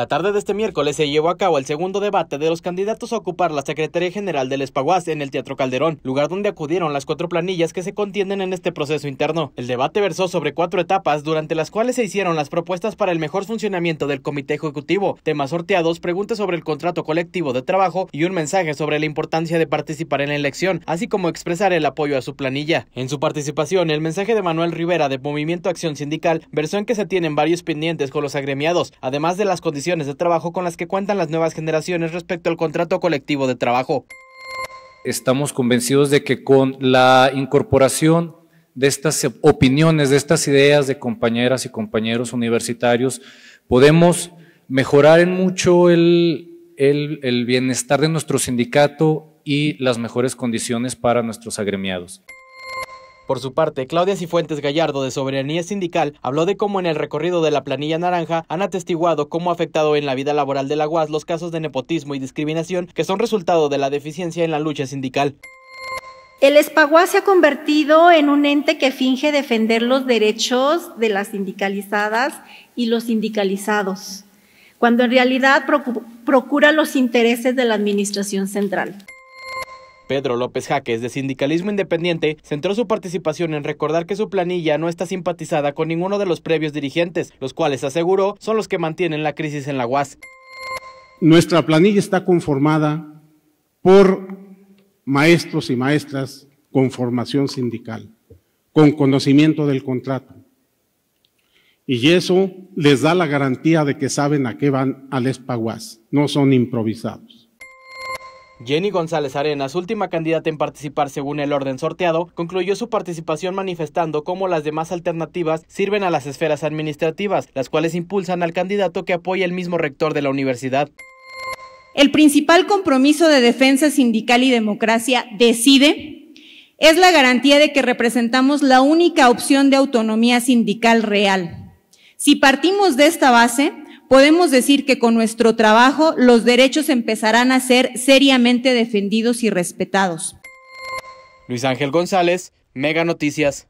La tarde de este miércoles se llevó a cabo el segundo debate de los candidatos a ocupar la Secretaría General del Espaguas en el Teatro Calderón, lugar donde acudieron las cuatro planillas que se contienden en este proceso interno. El debate versó sobre cuatro etapas durante las cuales se hicieron las propuestas para el mejor funcionamiento del Comité Ejecutivo, temas sorteados, preguntas sobre el contrato colectivo de trabajo y un mensaje sobre la importancia de participar en la elección, así como expresar el apoyo a su planilla. En su participación, el mensaje de Manuel Rivera de Movimiento Acción Sindical versó en que se tienen varios pendientes con los agremiados, además de las condiciones de trabajo con las que cuentan las nuevas generaciones respecto al contrato colectivo de trabajo. Estamos convencidos de que con la incorporación de estas opiniones, de estas ideas de compañeras y compañeros universitarios, podemos mejorar en mucho el bienestar de nuestro sindicato y las mejores condiciones para nuestros agremiados. Por su parte, Claudia Cifuentes Gallardo de Soberanía Sindical habló de cómo en el recorrido de la planilla naranja han atestiguado cómo ha afectado en la vida laboral de la UAS los casos de nepotismo y discriminación que son resultado de la deficiencia en la lucha sindical. El espaguá se ha convertido en un ente que finge defender los derechos de las sindicalizadas y los sindicalizados, cuando en realidad procura los intereses de la Administración Central. Pedro López Jaques, de Sindicalismo Independiente, centró su participación en recordar que su planilla no está simpatizada con ninguno de los previos dirigentes, los cuales aseguró son los que mantienen la crisis en la UAS. Nuestra planilla está conformada por maestros y maestras con formación sindical, con conocimiento del contrato. Y eso les da la garantía de que saben a qué van al ESPAGUAS, no son improvisados. Jenny González Arenas, última candidata en participar según el orden sorteado, concluyó su participación manifestando cómo las demás alternativas sirven a las esferas administrativas, las cuales impulsan al candidato que apoya el mismo rector de la universidad. El principal compromiso de defensa sindical y democracia decide es la garantía de que representamos la única opción de autonomía sindical real. Si partimos de esta base, podemos decir que con nuestro trabajo los derechos empezarán a ser seriamente defendidos y respetados. Luis Ángel González, Mega Noticias.